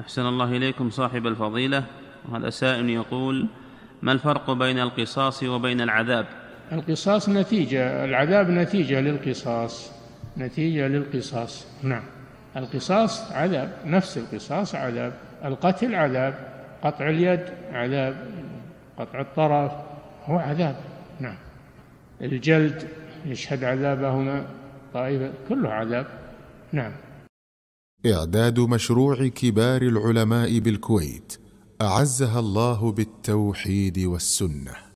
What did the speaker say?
أحسن الله إليكم صاحب الفضيلة وهذا سائل يقول ما الفرق بين القصاص وبين العذاب القصاص نتيجة العذاب نتيجة للقصاص نتيجة للقصاص نعم القصاص عذاب نفس القصاص عذاب القتل عذاب قطع اليد عذاب قطع الطرف هو عذاب نعم الجلد يشهد عذابهما طائفة كله عذاب نعم اعداد مشروع كبار العلماء بالكويت اعزها الله بالتوحيد والسنه